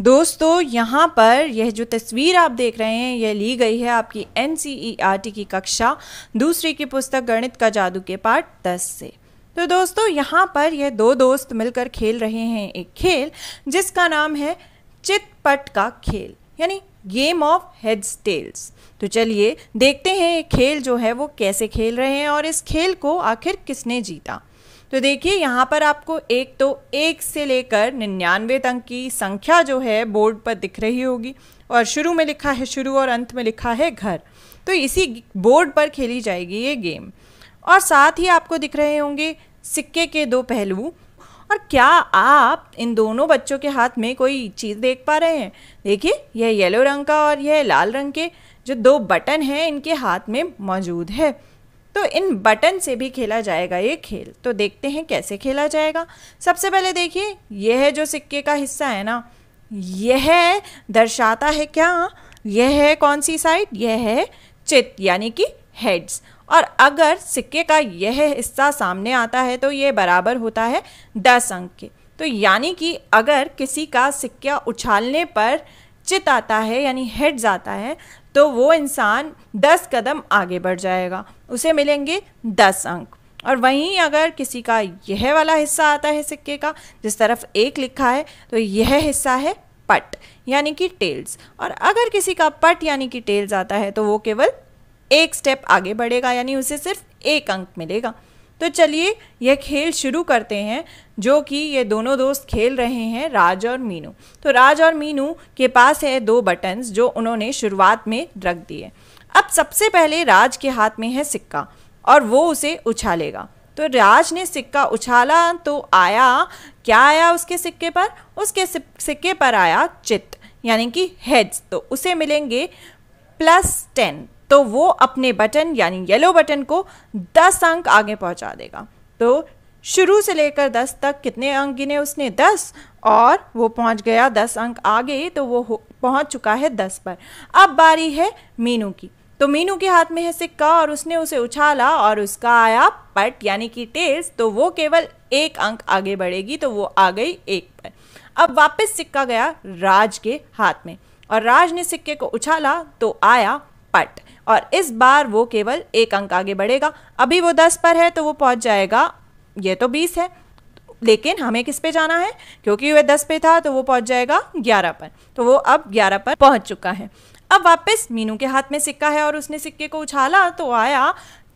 दोस्तों यहाँ पर यह जो तस्वीर आप देख रहे हैं यह ली गई है आपकी एन e की कक्षा दूसरी की पुस्तक गणित का जादू के पार्ट दस से तो दोस्तों यहाँ पर यह दो दोस्त मिलकर खेल रहे हैं एक खेल जिसका नाम है चितपट का खेल यानी गेम ऑफ हेड्स टेल्स तो चलिए देखते हैं ये खेल जो है वो कैसे खेल रहे हैं और इस खेल को आखिर किसने जीता तो देखिए यहाँ पर आपको एक तो एक से लेकर निन्यानवे तक की संख्या जो है बोर्ड पर दिख रही होगी और शुरू में लिखा है शुरू और अंत में लिखा है घर तो इसी बोर्ड पर खेली जाएगी ये गेम और साथ ही आपको दिख रहे होंगे सिक्के के दो पहलू और क्या आप इन दोनों बच्चों के हाथ में कोई चीज़ देख पा रहे हैं देखिए यह येलो रंग का और यह लाल रंग के जो दो बटन हैं इनके हाथ में मौजूद है तो इन बटन से भी खेला जाएगा ये खेल तो देखते हैं कैसे खेला जाएगा सबसे पहले देखिए यह जो सिक्के का हिस्सा है ना यह दर्शाता है क्या यह है कौन सी साइड यह है चित यानी कि हेड्स और अगर सिक्के का यह हिस्सा सामने आता है तो ये बराबर होता है दस अंक के तो यानी कि अगर किसी का सिक्का उछालने पर चित आता है यानी हेड जाता है तो वो इंसान दस कदम आगे बढ़ जाएगा उसे मिलेंगे दस अंक और वहीं अगर किसी का यह वाला हिस्सा आता है सिक्के का जिस तरफ एक लिखा है तो यह हिस्सा है पट यानी कि टेल्स और अगर किसी का पट यानी कि टेल्स आता है तो वो केवल एक स्टेप आगे बढ़ेगा यानी उसे सिर्फ एक अंक मिलेगा तो चलिए यह खेल शुरू करते हैं जो कि ये दोनों दोस्त खेल रहे हैं राज और मीनू तो राज और मीनू के पास है दो बटन्स जो उन्होंने शुरुआत में रख दिए अब सबसे पहले राज के हाथ में है सिक्का और वो उसे उछालेगा तो राज ने सिक्का उछाला तो आया क्या आया उसके सिक्के पर उसके सिक्के पर आया चित्त यानी कि हेड्स तो उसे मिलेंगे प्लस टेन तो वो अपने बटन यानी येलो बटन को 10 अंक आगे पहुंचा देगा तो शुरू से लेकर 10 तक कितने अंक गिने उसने 10 और वो पहुंच गया 10 अंक आगे तो वो पहुंच चुका है 10 पर अब बारी है मीनू की तो मीनू के हाथ में है सिक्का और उसने उसे उछाला और उसका आया पट यानी कि टेल्स तो वो केवल एक अंक आगे बढ़ेगी तो वो आ गई एक पर अब वापस सिक्का गया राज के हाथ में और राज ने सिक्के को उछाला तो आया पट और इस बार वो केवल एक अंक आगे बढ़ेगा अभी वो दस पर है तो वो पहुंच जाएगा ये तो बीस है लेकिन हमें किस पे जाना है क्योंकि वह दस पे था तो वो पहुंच जाएगा ग्यारह पर तो वो अब ग्यारह पर पहुंच चुका है अब वापस मीनू के हाथ में सिक्का है और उसने सिक्के को उछाला तो आया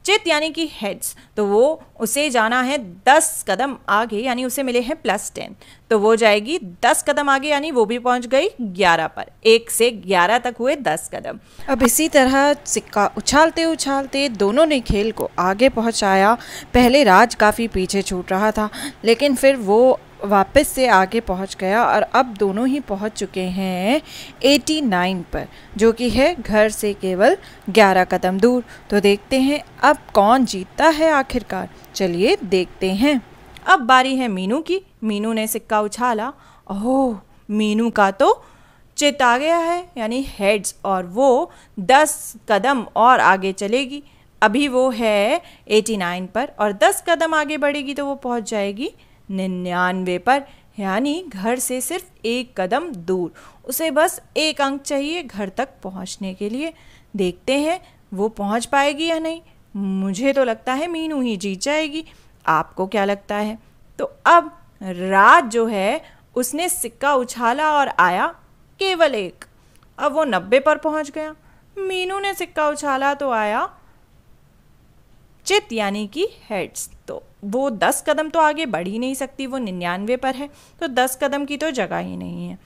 चित यानी कि हेड्स तो वो उसे जाना है दस कदम आगे यानी उसे मिले हैं प्लस टेन तो वो जाएगी दस कदम आगे यानी वो भी पहुंच गई ग्यारह पर एक से ग्यारह तक हुए दस कदम अब इसी तरह सिक्का उछालते उछालते दोनों ने खेल को आगे पहुंचाया पहले राज काफ़ी पीछे छूट रहा था लेकिन फिर वो वापस से आगे पहुंच गया और अब दोनों ही पहुंच चुके हैं 89 पर जो कि है घर से केवल 11 कदम दूर तो देखते हैं अब कौन जीतता है आखिरकार चलिए देखते हैं अब बारी है मीनू की मीनू ने सिक्का उछाला ओह मीनू का तो चित आ गया है यानी हेड्स और वो दस कदम और आगे चलेगी अभी वो है 89 पर और 10 कदम आगे बढ़ेगी तो वो पहुंच जाएगी निन्यानवे पर यानी घर से सिर्फ एक कदम दूर उसे बस एक अंक चाहिए घर तक पहुंचने के लिए देखते हैं वो पहुंच पाएगी या नहीं मुझे तो लगता है मीनू ही जीत जाएगी आपको क्या लगता है तो अब रात जो है उसने सिक्का उछाला और आया केवल एक अब वो नब्बे पर पहुंच गया मीनू ने सिक्का उछाला तो आया चित यानी कि हेड्स तो वो दस कदम तो आगे बढ़ ही नहीं सकती वो निन्यानवे पर है तो दस कदम की तो जगह ही नहीं है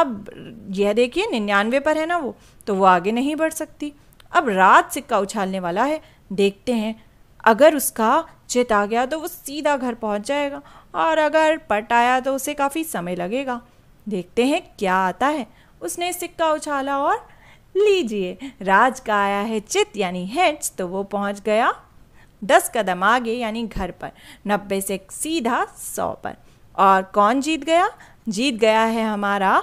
अब यह देखिए निन्यानवे पर है ना वो तो वो आगे नहीं बढ़ सकती अब रात सिक्का उछालने वाला है देखते हैं अगर उसका चित आ गया तो वो सीधा घर पहुंच जाएगा और अगर पट आया तो उसे काफ़ी समय लगेगा देखते हैं क्या आता है उसने सिक्का उछाला और लीजिए राज का आया है चित यानी हेड्स तो वो पहुंच गया दस कदम आगे यानी घर पर नब्बे से सीधा सौ पर और कौन जीत गया जीत गया है हमारा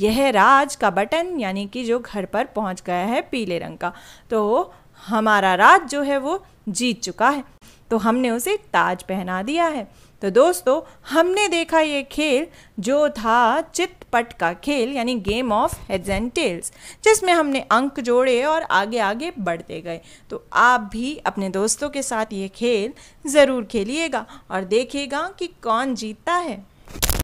यह राज का बटन यानी कि जो घर पर पहुंच गया है पीले रंग का तो हमारा राज जो है वो जीत चुका है तो हमने उसे ताज पहना दिया है तो दोस्तों हमने देखा ये खेल जो था चित्त पट का खेल यानी game of heads and tails जिसमें हमने अंक जोड़े और आगे आगे बढ़ते गए तो आप भी अपने दोस्तों के साथ ये खेल ज़रूर खेलिएगा और देखिएगा कि कौन जीतता है